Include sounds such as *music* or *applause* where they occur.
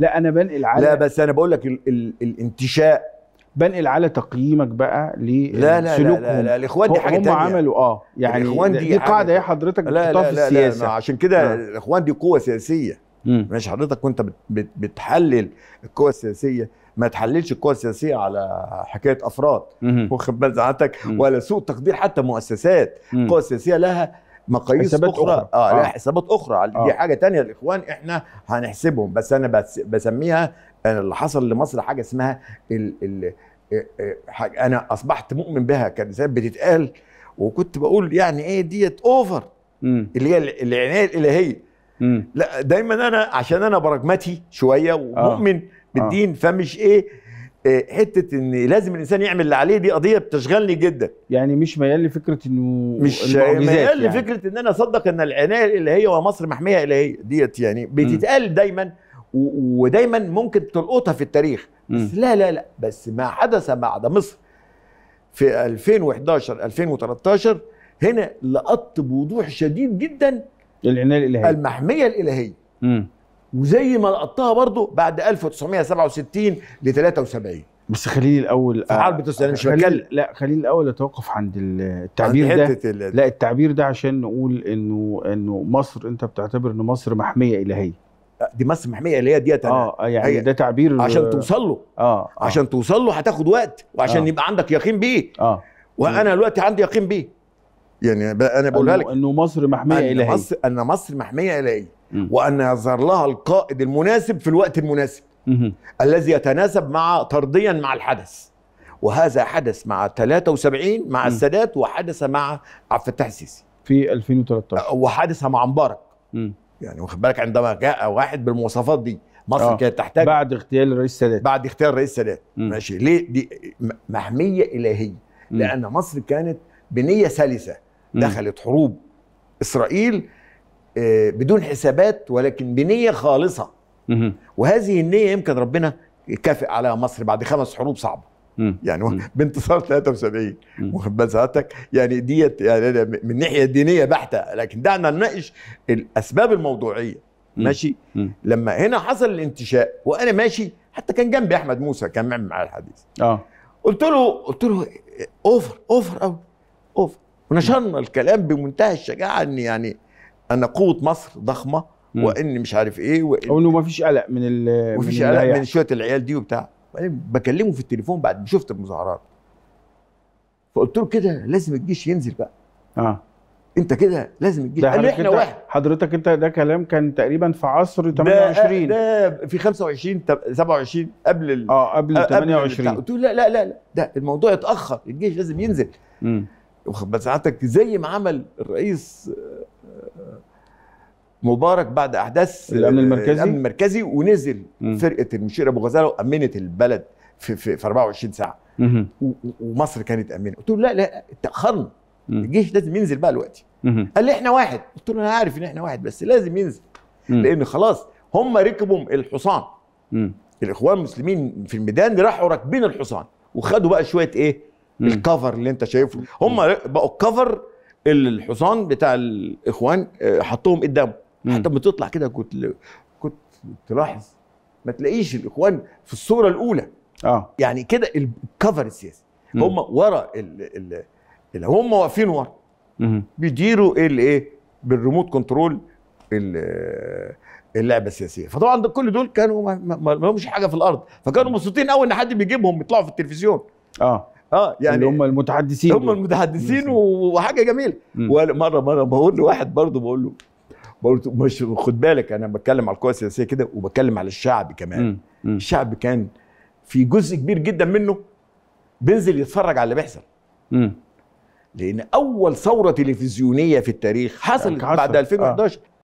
لا انا بنقل على لا بس انا بقول لك ال... ال... الانتشاء بنقل على تقييمك بقى لسلوكهم لا لا, لا لا لا الاخوان دي حاجه هم تانية. عملوا اه يعني الاخوان دي, دي قاعده يا حضرتك لا لا السياسه لا لا عشان كده آه. الاخوان دي قوه سياسيه مش حضرتك وانت بتحلل القوى السياسيه ما تحللش القوى السياسيه على حكايه افراد واخد بال ولا سوء تقدير حتى مؤسسات القوى السياسيه لها مقاييس اخرى, أخرى. اه, آه. لا حسابات اخرى آه. دي حاجه تانية الاخوان احنا هنحسبهم بس انا بس بسميها أنا اللي حصل لمصر حاجه اسمها ال ال آه، آه، حاجة انا اصبحت مؤمن بها كانت بتتقال وكنت بقول يعني ايه ديت اوفر م. اللي هي العنايه الالهيه لا دايما انا عشان انا براجماتي شويه ومؤمن آه. آه. بالدين آه. فمش ايه آه، حته ان لازم الانسان يعمل اللي عليه دي قضيه بتشغلني جدا يعني مش ميال لفكره انه مش ميال يعني. لفكره ان انا اصدق ان العنايه الالهيه ومصر محميه الهيه ديت يعني بتتقال دايما ودايما ممكن تلقطها في التاريخ بس لا لا لا بس ما حدث بعد مصر في 2011 2013 هنا لقط بوضوح شديد جدا العنايه الالهيه المحميه الالهيه امم وزي ما لقطتها برضه بعد 1967 ل 73 بس خليل الاول في حرب آه، انا مش بتكلم لا خليل الاول يتوقف عند التعبير عند ده ال... لا التعبير ده عشان نقول انه انه مصر انت بتعتبر ان مصر محميه الهيه آه، دي مصر محميه الهيه هي ديت اه يعني هي. ده تعبير عشان توصل له آه. آه. عشان توصل له هتاخد وقت وعشان آه. يبقى عندك يقين بيه اه وانا دلوقتي عندي يقين بيه يعني, يعني انا بقولها لك انه مصر محميه الهيه مصر ان مصر محميه الهيه وأن يظهر لها القائد المناسب في الوقت المناسب الذي يتناسب مع طرديا مع الحدث وهذا حدث مع 73 مع السادات وحدث مع عبد الفتاح السيسي في 2013 أه، وحدث مع مبارك يعني واخد بالك عندما جاء واحد بالمواصفات دي مصر آه. كانت تحتاج بعد اغتيال الرئيس السادات بعد اغتيال الرئيس السادات ماشي ليه دي محميه الهيه لان مصر كانت بنيه سلسه دخلت حروب اسرائيل آه، بدون حسابات ولكن بنيه خالصه وهذه النيه يمكن ربنا يكافئ عليها مصر بعد خمس حروب صعبه يعني *laughs* بانتصار 73 واخد بال سعادتك يعني ديت يعني من ناحيه دينيه بحته لكن دعنا نناقش الاسباب الموضوعيه ماشي لما هنا حصل الانتشاء وانا ماشي حتى كان جنبي احمد موسى كان معمل معايا الحديث اه قلت له قلت له اوفر اوفر قوي اوفر ونشرنا الكلام بمنتهى الشجاعه ان يعني ان قوه مصر ضخمه وان مش عارف ايه وإن وانه ما فيش قلق من ال فيش قلق من, شويه العيال دي وبتاع بكلمه في التليفون بعد ما شفت المظاهرات فقلت له كده لازم الجيش ينزل بقى اه انت كده لازم الجيش قال احنا واحد حضرتك انت ده كلام كان تقريبا في عصر 28 ده, ده في 25 27 قبل ال... اه قبل 28 آه، قلت له لا لا لا ده الموضوع اتاخر الجيش لازم ينزل امم بس ساعتك زي ما عمل الرئيس مبارك بعد احداث الامن آه، المركزي الامن المركزي ونزل مم. فرقه المشير ابو غزاله وامنت البلد في في, 24 ساعه ومصر كانت امنه قلت له لا لا اتاخرنا الجيش لازم ينزل بقى دلوقتي قال لي احنا واحد قلت له انا عارف ان احنا واحد بس لازم ينزل مم. لان خلاص هم ركبوا الحصان مم. الاخوان المسلمين في الميدان راحوا راكبين الحصان وخدوا بقى شويه ايه الكفر اللي انت شايفه هم بقوا الكفر اللي الحصان بتاع الاخوان آه، حطوهم قدامه حتى لما تطلع كده كنت كنت تلاحظ ما تلاقيش الاخوان في الصوره الاولى اه يعني كده الكفر السياسي هم ورا ال ال ال هم واقفين ورا بيديروا الايه بالريموت كنترول اللعبه السياسيه فطبعا كل دول كانوا ما لهمش حاجه في الارض فكانوا مبسوطين قوي ان حد بيجيبهم يطلعوا في التلفزيون اه اه يعني اللي هم المتحدثين هم المتحدثين وحاجه جميله مره مره بقول لواحد برضه بقول له بقول مش خد بالك انا بتكلم على القوى السياسيه كده وبتكلم على الشعب كمان مم. الشعب كان في جزء كبير جدا منه بينزل يتفرج على اللي بيحصل لان اول ثوره تلفزيونيه في التاريخ حصلت يعني بعد 2011 آه.